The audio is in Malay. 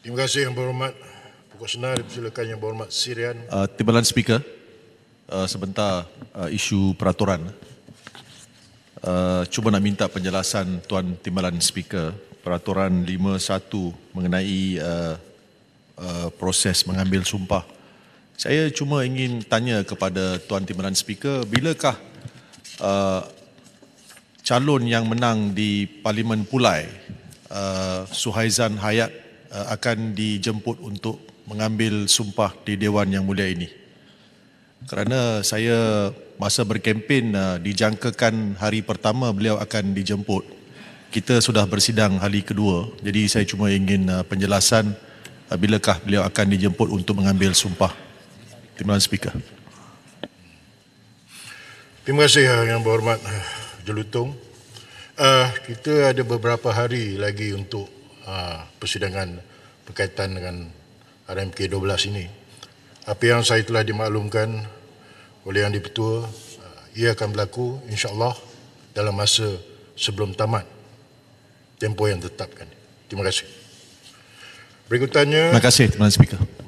Terima kasih yang berhormat Pukul Senar, dipersilakan yang berhormat Sirian. Uh, ah, Timbalan Speaker, uh, sebentar uh, isu peraturan. Uh, cuba nak minta penjelasan Tuan Timbalan Speaker, peraturan 5.1 mengenai uh, uh, proses mengambil sumpah. Saya cuma ingin tanya kepada Tuan Timbalan Speaker, bilakah uh, calon yang menang di Parlimen Pulai, uh, Suhaizan Hayat, Eh, akan dijemput untuk mengambil sumpah di Dewan Yang Mulia ini. Kerana saya masa berkempen eh, dijangkakan hari pertama beliau akan dijemput. Kita sudah bersidang hari kedua. Jadi saya cuma ingin eh, penjelasan bilakah beliau akan dijemput untuk mengambil sumpah. Terima kasih speaker. Terima kasih yang berhormat Jelutong. Uh, kita ada beberapa hari lagi untuk Ah, persidangan berkaitan dengan RMK 12 ini. Apa yang saya telah dimaklumkan oleh yang dipertua, ah, ia akan berlaku insya-Allah dalam masa sebelum tamat tempoh yang ditetapkan. Terima kasih. Berikutannya Terima kasih Tuan Speaker.